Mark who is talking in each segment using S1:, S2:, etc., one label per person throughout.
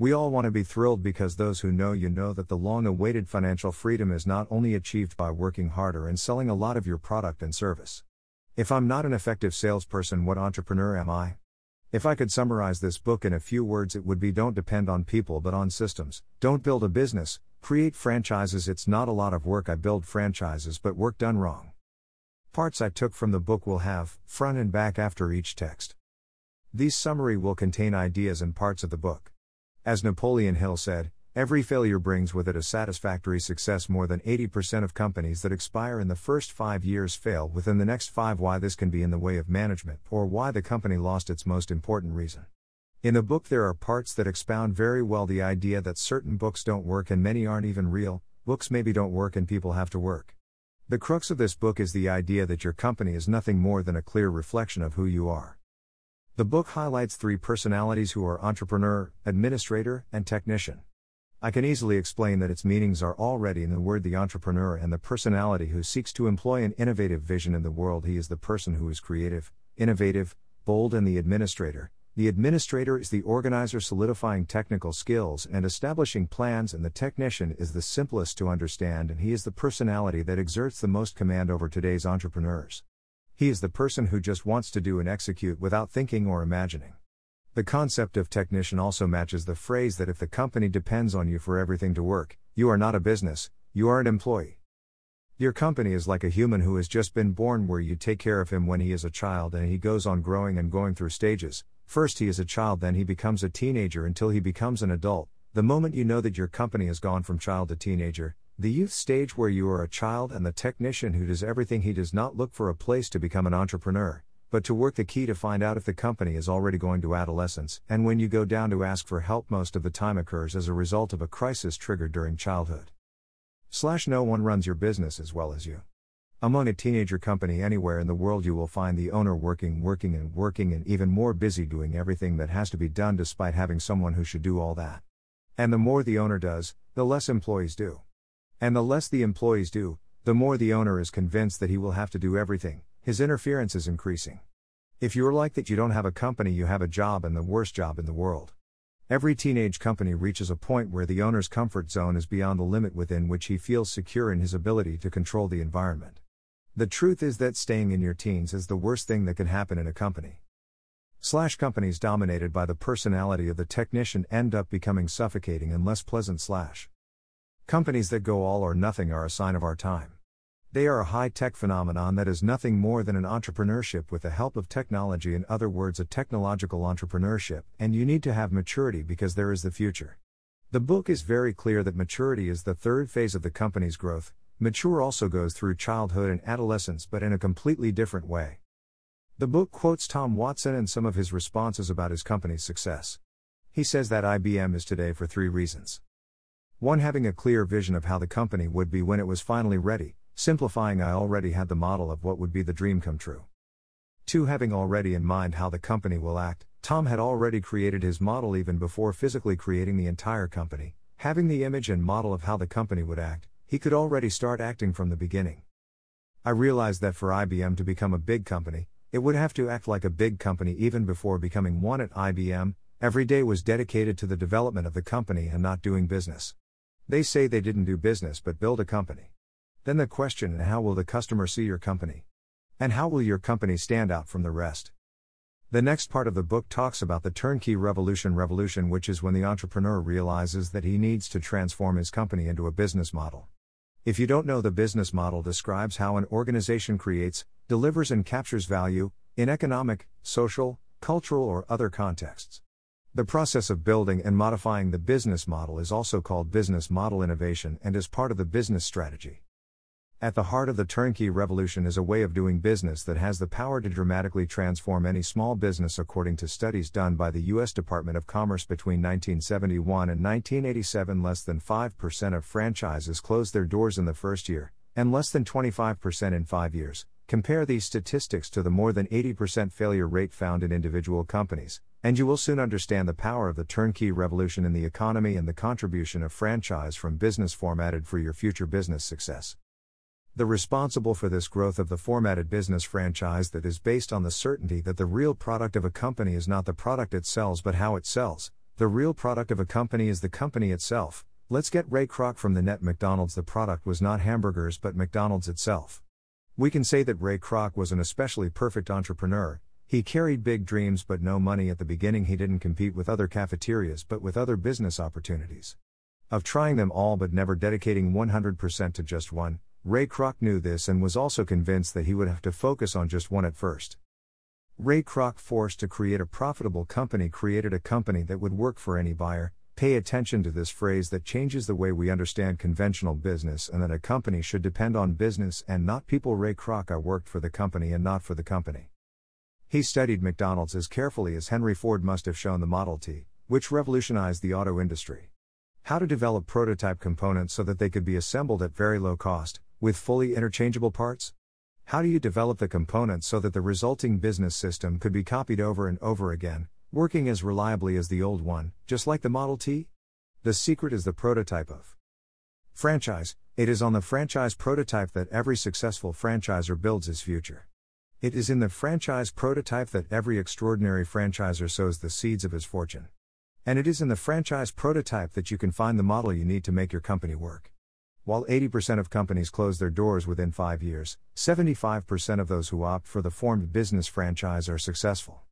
S1: We all want to be thrilled because those who know you know that the long awaited financial freedom is not only achieved by working harder and selling a lot of your product and service. If I'm not an effective salesperson, what entrepreneur am I? If I could summarize this book in a few words, it would be don't depend on people but on systems, don't build a business, create franchises. It's not a lot of work, I build franchises, but work done wrong. Parts I took from the book will have front and back after each text. These summary will contain ideas and parts of the book. As Napoleon Hill said, every failure brings with it a satisfactory success. More than 80% of companies that expire in the first five years fail within the next five. Why this can be in the way of management, or why the company lost its most important reason. In the book, there are parts that expound very well the idea that certain books don't work and many aren't even real, books maybe don't work and people have to work. The crux of this book is the idea that your company is nothing more than a clear reflection of who you are. The book highlights three personalities who are entrepreneur, administrator, and technician. I can easily explain that its meanings are already in the word the entrepreneur and the personality who seeks to employ an innovative vision in the world. He is the person who is creative, innovative, bold, and the administrator. The administrator is the organizer solidifying technical skills and establishing plans, and the technician is the simplest to understand, and he is the personality that exerts the most command over today's entrepreneurs. He is the person who just wants to do and execute without thinking or imagining. The concept of technician also matches the phrase that if the company depends on you for everything to work, you are not a business, you are an employee. Your company is like a human who has just been born, where you take care of him when he is a child and he goes on growing and going through stages. First, he is a child, then, he becomes a teenager until he becomes an adult. The moment you know that your company has gone from child to teenager, the youth stage where you are a child and the technician who does everything he does not look for a place to become an entrepreneur, but to work the key to find out if the company is already going to adolescence, and when you go down to ask for help, most of the time occurs as a result of a crisis triggered during childhood. Slash no one runs your business as well as you. Among a teenager company anywhere in the world, you will find the owner working, working, and working, and even more busy doing everything that has to be done despite having someone who should do all that. And the more the owner does, the less employees do. And the less the employees do, the more the owner is convinced that he will have to do everything, his interference is increasing. If you're like that, you don't have a company, you have a job and the worst job in the world. Every teenage company reaches a point where the owner's comfort zone is beyond the limit within which he feels secure in his ability to control the environment. The truth is that staying in your teens is the worst thing that can happen in a company. Slash companies dominated by the personality of the technician end up becoming suffocating and less pleasant slash. Companies that go all or nothing are a sign of our time. They are a high tech phenomenon that is nothing more than an entrepreneurship with the help of technology, in other words, a technological entrepreneurship, and you need to have maturity because there is the future. The book is very clear that maturity is the third phase of the company's growth. Mature also goes through childhood and adolescence, but in a completely different way. The book quotes Tom Watson and some of his responses about his company's success. He says that IBM is today for three reasons. One having a clear vision of how the company would be when it was finally ready, simplifying I already had the model of what would be the dream come true. Two having already in mind how the company will act, Tom had already created his model even before physically creating the entire company, having the image and model of how the company would act, he could already start acting from the beginning. I realized that for IBM to become a big company, it would have to act like a big company even before becoming one at IBM, every day was dedicated to the development of the company and not doing business. They say they didn't do business but build a company. Then the question how will the customer see your company? And how will your company stand out from the rest? The next part of the book talks about the turnkey revolution revolution, which is when the entrepreneur realizes that he needs to transform his company into a business model. If you don't know, the business model describes how an organization creates, delivers, and captures value in economic, social, cultural, or other contexts. The process of building and modifying the business model is also called business model innovation and is part of the business strategy. At the heart of the turnkey revolution is a way of doing business that has the power to dramatically transform any small business, according to studies done by the U.S. Department of Commerce between 1971 and 1987. Less than 5% of franchises closed their doors in the first year, and less than 25% in five years. Compare these statistics to the more than 80% failure rate found in individual companies, and you will soon understand the power of the turnkey revolution in the economy and the contribution of franchise from business formatted for your future business success. The responsible for this growth of the formatted business franchise that is based on the certainty that the real product of a company is not the product it sells but how it sells, the real product of a company is the company itself. Let's get Ray Kroc from the net McDonald's. The product was not hamburgers but McDonald's itself. We can say that Ray Kroc was an especially perfect entrepreneur, he carried big dreams but no money at the beginning. He didn't compete with other cafeterias but with other business opportunities. Of trying them all but never dedicating 100% to just one, Ray Kroc knew this and was also convinced that he would have to focus on just one at first. Ray Kroc, forced to create a profitable company, created a company that would work for any buyer. Pay attention to this phrase that changes the way we understand conventional business and that a company should depend on business and not people. Ray Kroc, I worked for the company and not for the company. He studied McDonald's as carefully as Henry Ford must have shown the Model T, which revolutionized the auto industry. How to develop prototype components so that they could be assembled at very low cost, with fully interchangeable parts? How do you develop the components so that the resulting business system could be copied over and over again, working as reliably as the old one, just like the Model T? The secret is the prototype of franchise, it is on the franchise prototype that every successful franchisor builds his future. It is in the franchise prototype that every extraordinary franchisor sows the seeds of his fortune. And it is in the franchise prototype that you can find the model you need to make your company work. While 80% of companies close their doors within five years, 75% of those who opt for the formed business franchise are successful.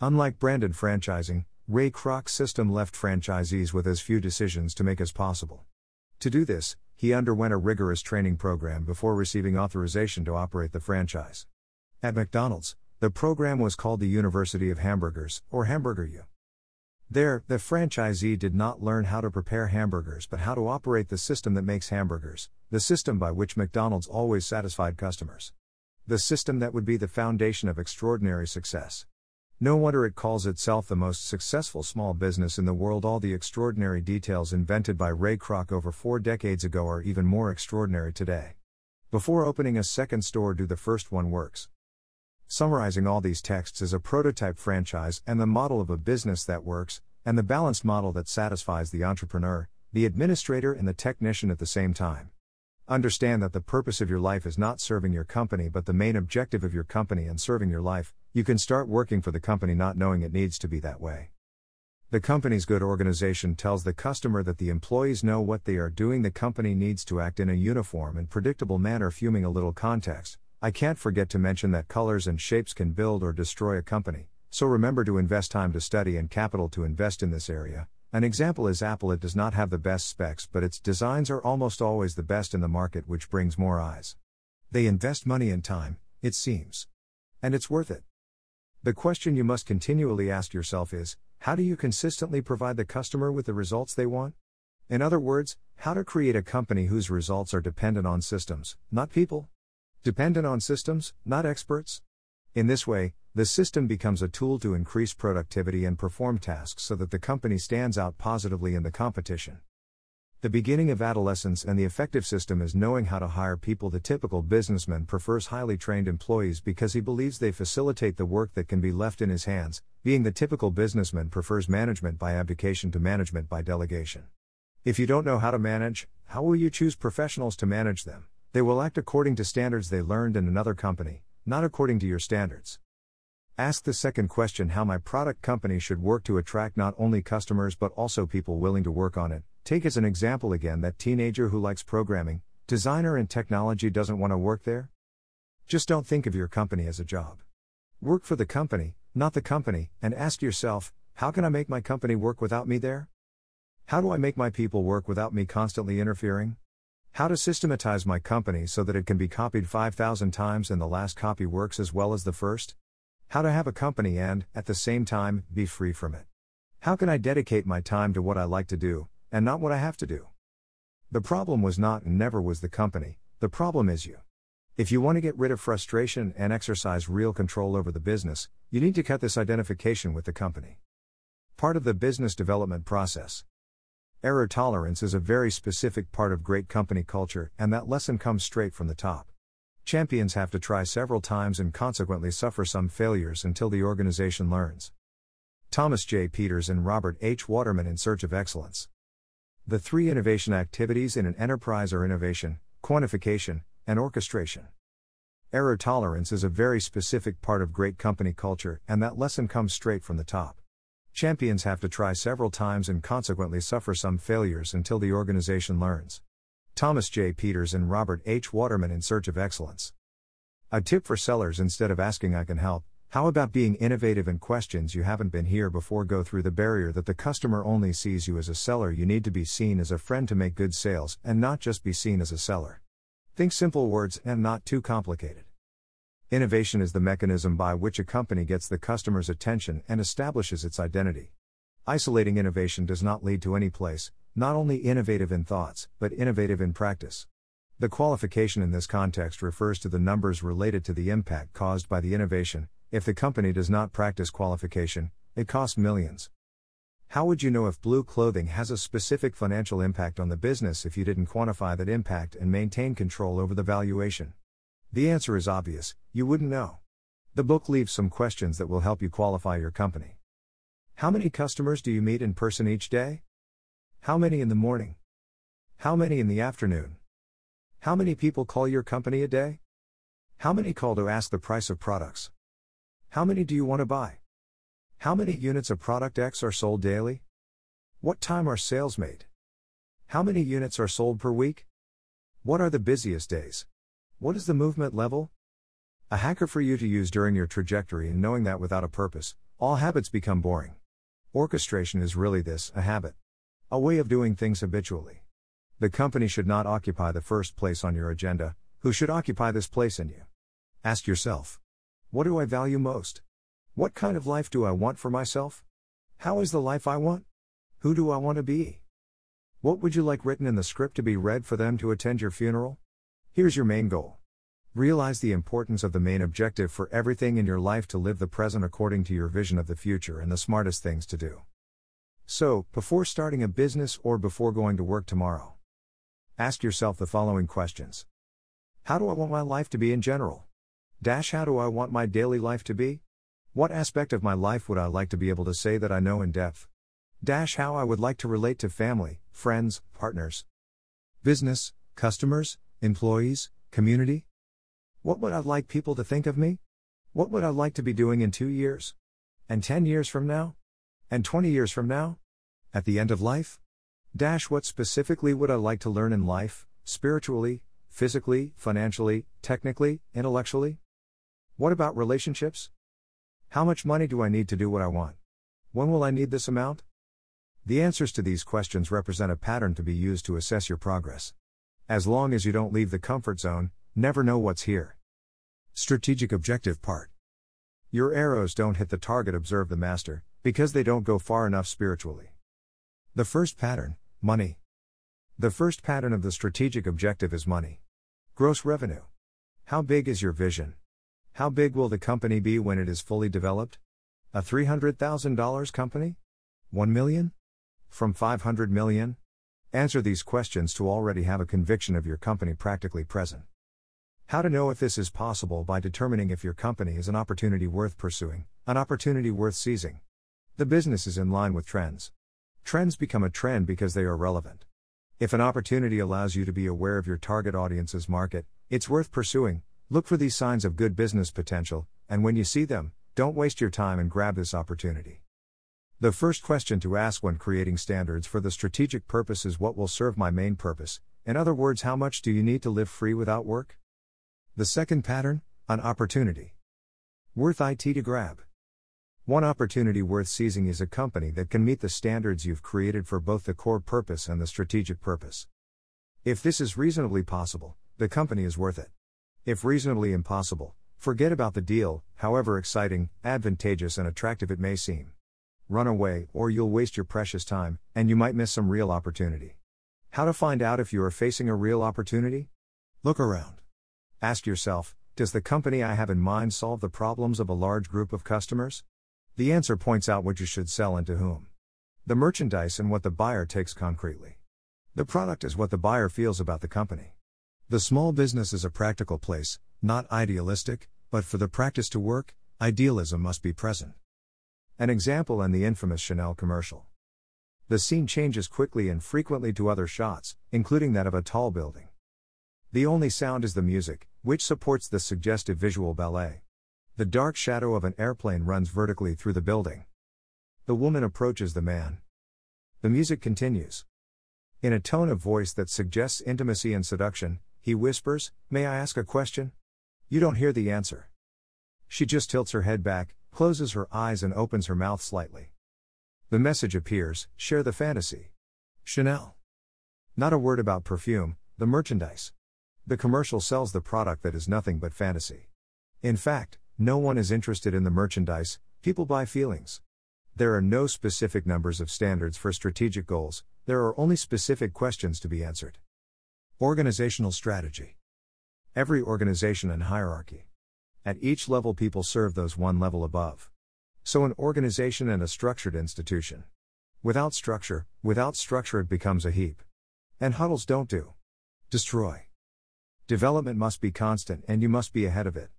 S1: Unlike branded franchising, Ray Kroc's system left franchisees with as few decisions to make as possible. To do this, he underwent a rigorous training program before receiving authorization to operate the franchise. At McDonald's, the program was called the University of Hamburgers, or Hamburger U. There, the franchisee did not learn how to prepare hamburgers but how to operate the system that makes hamburgers, the system by which McDonald's always satisfied customers. The system that would be the foundation of extraordinary success. No wonder it calls itself the most successful small business in the world. All the extraordinary details invented by Ray Kroc over four decades ago are even more extraordinary today. Before opening a second store, do the first one works. Summarizing all these texts is a prototype franchise and the model of a business that works, and the balanced model that satisfies the entrepreneur, the administrator, and the technician at the same time. Understand that the purpose of your life is not serving your company but the main objective of your company and serving your life, you can start working for the company not knowing it needs to be that way. The company's good organization tells the customer that the employees know what they are doing. The company needs to act in a uniform and predictable manner, fuming a little context, I can't forget to mention that colors and shapes can build or destroy a company, so remember to invest time to study and capital to invest in this area. An example is Apple, it does not have the best specs, but its designs are almost always the best in the market, which brings more eyes. They invest money and time, it seems. And it's worth it. The question you must continually ask yourself is how do you consistently provide the customer with the results they want? In other words, how to create a company whose results are dependent on systems, not people. Dependent on systems, not experts? In this way, the system becomes a tool to increase productivity and perform tasks so that the company stands out positively in the competition. The beginning of adolescence and the effective system is knowing how to hire people. The typical businessman prefers highly trained employees because he believes they facilitate the work that can be left in his hands, being the typical businessman prefers management by abdication to management by delegation. If you don't know how to manage, how will you choose professionals to manage them? They will act according to standards they learned in another company, not according to your standards. Ask the second question how my product company should work to attract not only customers but also people willing to work on it. Take as an example again that teenager who likes programming, designer, and technology doesn't want to work there. Just don't think of your company as a job. Work for the company, not the company, and ask yourself how can I make my company work without me there? How do I make my people work without me constantly interfering? How to systematize my company so that it can be copied 5,000 times and the last copy works as well as the first? How to have a company and, at the same time, be free from it. How can I dedicate my time to what I like to do, and not what I have to do? The problem was not and never was the company, the problem is you. If you want to get rid of frustration and exercise real control over the business, you need to cut this identification with the company. Part of the business development process. Error tolerance is a very specific part of great company culture, and that lesson comes straight from the top. Champions have to try several times and consequently suffer some failures until the organization learns. Thomas J. Peters and Robert H. Waterman in Search of Excellence. The three innovation activities in an enterprise are innovation, quantification, and orchestration. Error tolerance is a very specific part of great company culture, and that lesson comes straight from the top. Champions have to try several times and consequently suffer some failures until the organization learns. Thomas J. Peters and Robert H. Waterman in Search of Excellence. A tip for sellers instead of asking, I can help, how about being innovative in questions you haven't been here before? Go through the barrier that the customer only sees you as a seller. You need to be seen as a friend to make good sales and not just be seen as a seller. Think simple words and not too complicated. Innovation is the mechanism by which a company gets the customer's attention and establishes its identity. Isolating innovation does not lead to any place, not only innovative in thoughts, but innovative in practice. The qualification in this context refers to the numbers related to the impact caused by the innovation. If the company does not practice qualification, it costs millions. How would you know if blue clothing has a specific financial impact on the business if you didn't quantify that impact and maintain control over the valuation? The answer is obvious you wouldn't know. The book leaves some questions that will help you qualify your company. How many customers do you meet in person each day? How many in the morning? How many in the afternoon? How many people call your company a day? How many call to ask the price of products? How many do you want to buy? How many units of product X are sold daily? What time are sales made? How many units are sold per week? What are the busiest days? What is the movement level? A hacker for you to use during your trajectory and knowing that without a purpose, all habits become boring. Orchestration is really this a habit, a way of doing things habitually. The company should not occupy the first place on your agenda, who should occupy this place in you? Ask yourself What do I value most? What kind of life do I want for myself? How is the life I want? Who do I want to be? What would you like written in the script to be read for them to attend your funeral? Here's your main goal. Realize the importance of the main objective for everything in your life to live the present according to your vision of the future and the smartest things to do. So, before starting a business or before going to work tomorrow, ask yourself the following questions How do I want my life to be in general? Dash, how do I want my daily life to be? What aspect of my life would I like to be able to say that I know in depth? Dash, how I would like to relate to family, friends, partners, business, customers, employees, community? What would I like people to think of me? What would I like to be doing in two years? And 10 years from now? And 20 years from now? At the end of life? Dash, what specifically would I like to learn in life, spiritually, physically, financially, technically, intellectually? What about relationships? How much money do I need to do what I want? When will I need this amount? The answers to these questions represent a pattern to be used to assess your progress. As long as you don't leave the comfort zone, never know what's here. Strategic objective part. Your arrows don't hit the target, observe the master, because they don't go far enough spiritually. The first pattern, money. The first pattern of the strategic objective is money. Gross revenue. How big is your vision? How big will the company be when it is fully developed? A $300,000 company? 1 million? From 500 million? Answer these questions to already have a conviction of your company practically present. How to know if this is possible by determining if your company is an opportunity worth pursuing, an opportunity worth seizing. The business is in line with trends. Trends become a trend because they are relevant. If an opportunity allows you to be aware of your target audience's market, it's worth pursuing. Look for these signs of good business potential, and when you see them, don't waste your time and grab this opportunity. The first question to ask when creating standards for the strategic purpose is what will serve my main purpose, in other words, how much do you need to live free without work? The second pattern, an opportunity. Worth IT to grab. One opportunity worth seizing is a company that can meet the standards you've created for both the core purpose and the strategic purpose. If this is reasonably possible, the company is worth it. If reasonably impossible, forget about the deal, however exciting, advantageous, and attractive it may seem run away, or you'll waste your precious time, and you might miss some real opportunity. How to find out if you are facing a real opportunity? Look around. Ask yourself Does the company I have in mind solve the problems of a large group of customers? The answer points out what you should sell and to whom. The merchandise and what the buyer takes concretely. The product is what the buyer feels about the company. The small business is a practical place, not idealistic, but for the practice to work, idealism must be present. An example in the infamous Chanel commercial. The scene changes quickly and frequently to other shots, including that of a tall building. The only sound is the music, which supports the suggestive visual ballet. The dark shadow of an airplane runs vertically through the building. The woman approaches the man. The music continues. In a tone of voice that suggests intimacy and seduction, he whispers, May I ask a question? You don't hear the answer. She just tilts her head back, closes her eyes and opens her mouth slightly. The message appears share the fantasy. Chanel. Not a word about perfume, the merchandise. The commercial sells the product that is nothing but fantasy. In fact, no one is interested in the merchandise, people buy feelings. There are no specific numbers of standards for strategic goals, there are only specific questions to be answered. Organizational strategy. Every organization and hierarchy. At each level, people serve those one level above. So, an organization and a structured institution. Without structure, without structure, it becomes a heap. And huddles don't do. Destroy. Development must be constant and you must be ahead of it.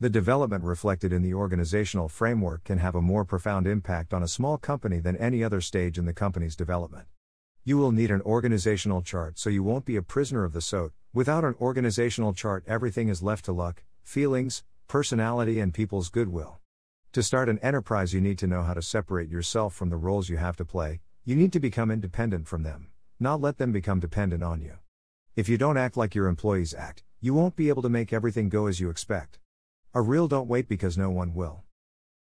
S1: The development reflected in the organizational framework can have a more profound impact on a small company than any other stage in the company's development. You will need an organizational chart so you won't be a prisoner of the soot. Without an organizational chart, everything is left to luck, feelings, personality, and people's goodwill. To start an enterprise, you need to know how to separate yourself from the roles you have to play, you need to become independent from them, not let them become dependent on you. If you don't act like your employees act, you won't be able to make everything go as you expect. A real don't wait because no one will.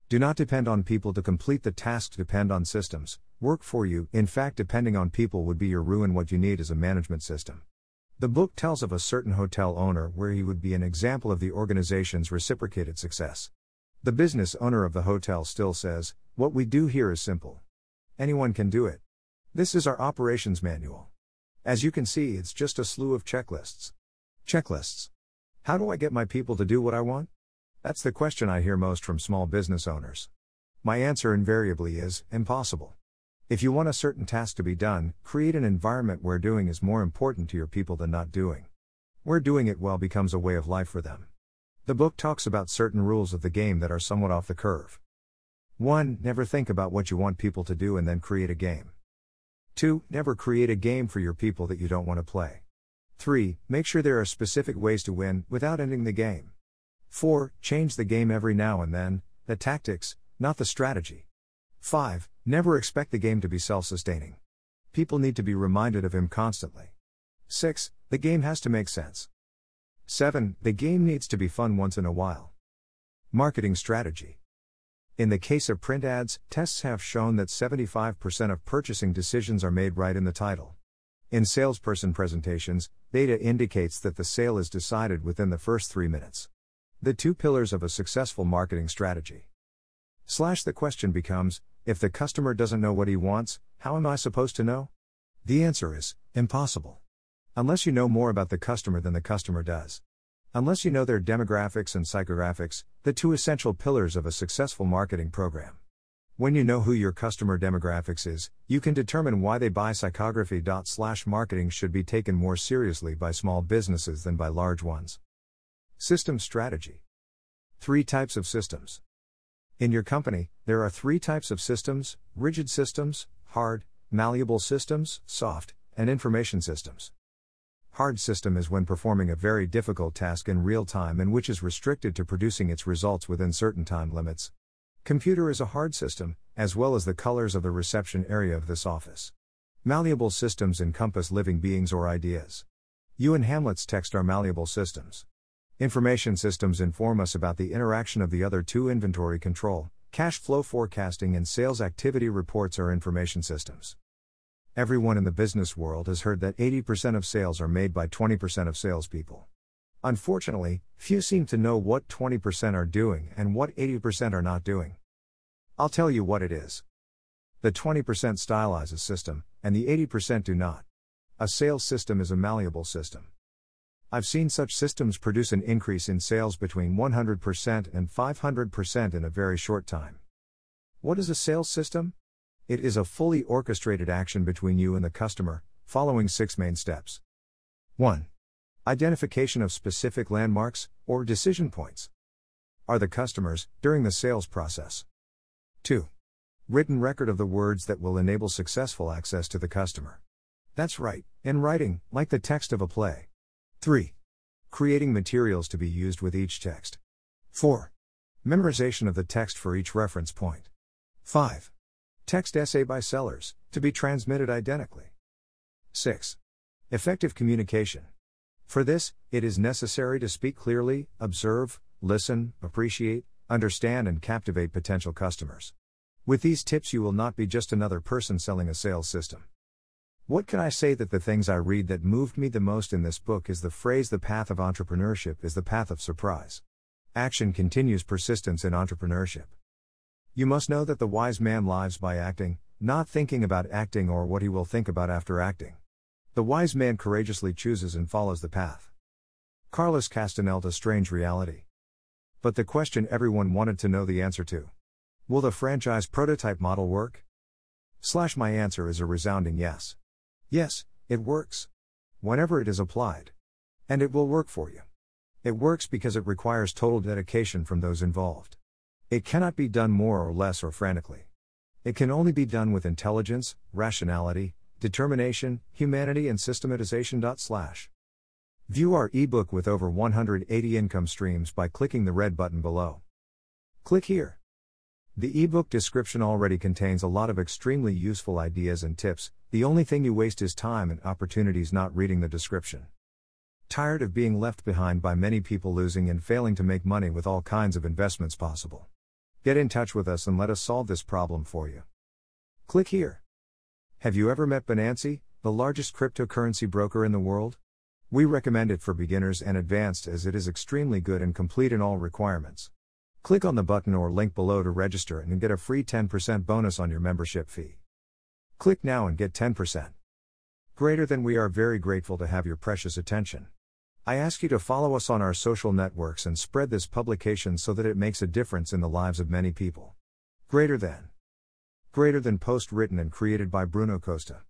S1: Do not depend on people to complete the task. depend on systems, work for you. In fact, depending on people would be your ruin. What you need is a management system. The book tells of a certain hotel owner where he would be an example of the organization's reciprocated success. The business owner of the hotel still says, What we do here is simple. Anyone can do it. This is our operations manual. As you can see, it's just a slew of checklists. Checklists. How do I get my people to do what I want? That's the question I hear most from small business owners. My answer invariably is impossible. If you want a certain task to be done, create an environment where doing is more important to your people than not doing. Where doing it well becomes a way of life for them. The book talks about certain rules of the game that are somewhat off the curve. 1. Never think about what you want people to do and then create a game. 2. Never create a game for your people that you don't want to play. 3. Make sure there are specific ways to win without ending the game. 4. Change the game every now and then, the tactics, not the strategy. 5. Never expect the game to be self sustaining. People need to be reminded of him constantly. 6. The game has to make sense. 7. The game needs to be fun once in a while. Marketing strategy. In the case of print ads, tests have shown that 75% of purchasing decisions are made right in the title. In salesperson presentations, data indicates that the sale is decided within the first three minutes. The two pillars of a successful marketing strategy. Slash the question becomes if the customer doesn't know what he wants, how am I supposed to know? The answer is impossible. Unless you know more about the customer than the customer does. Unless you know their demographics and psychographics, the two essential pillars of a successful marketing program. When you know who your customer demographics is, you can determine why they buy psychography. Slash marketing should be taken more seriously by small businesses than by large ones. System strategy. Three types of systems. In your company, there are three types of systems rigid systems, hard, malleable systems, soft, and information systems. Hard system is when performing a very difficult task in real time and which is restricted to producing its results within certain time limits. Computer is a hard system, as well as the colors of the reception area of this office. Malleable systems encompass living beings or ideas. You and Hamlet's text are malleable systems. Information systems inform us about the interaction of the other two inventory control, cash flow forecasting, and sales activity reports are information systems. Everyone in the business world has heard that 80% of sales are made by 20% of salespeople. Unfortunately, few seem to know what 20% are doing and what 80% are not doing. I'll tell you what it is. The 20% stylizes a system, and the 80% do not. A sales system is a malleable system. I've seen such systems produce an increase in sales between 100% and 500% in a very short time. What is a sales system? It is a fully orchestrated action between you and the customer, following six main steps. 1. Identification of specific landmarks, or decision points. Are the customers, during the sales process. 2. Written record of the words that will enable successful access to the customer. That's right, in writing, like the text of a play. 3. Creating materials to be used with each text. 4. Memorization of the text for each reference point. 5. Text essay by sellers, to be transmitted identically. 6. Effective communication. For this, it is necessary to speak clearly, observe, listen, appreciate, understand, and captivate potential customers. With these tips, you will not be just another person selling a sales system. What can I say that the things I read that moved me the most in this book is the phrase the path of entrepreneurship is the path of surprise. Action continues persistence in entrepreneurship. You must know that the wise man lives by acting, not thinking about acting or what he will think about after acting. The wise man courageously chooses and follows the path. Carlos Castaneda, to Strange Reality. But the question everyone wanted to know the answer to Will the franchise prototype model work? Slash my answer is a resounding yes. Yes, it works. Whenever it is applied. And it will work for you. It works because it requires total dedication from those involved. It cannot be done more or less or frantically. It can only be done with intelligence, rationality, determination, humanity, and systematization. Slash. View our ebook with over 180 income streams by clicking the red button below. Click here. The ebook description already contains a lot of extremely useful ideas and tips, the only thing you waste is time and opportunities not reading the description. Tired of being left behind by many people losing and failing to make money with all kinds of investments possible. Get in touch with us and let us solve this problem for you. Click here. Have you ever met Binance, the largest cryptocurrency broker in the world? We recommend it for beginners and advanced as it is extremely good and complete in all requirements. Click on the button or link below to register and get a free 10% bonus on your membership fee. Click now and get 10%. Greater than we are very grateful to have your precious attention. I ask you to follow us on our social networks and spread this publication so that it makes a difference in the lives of many people. Greater than. Greater than post written and created by Bruno Costa.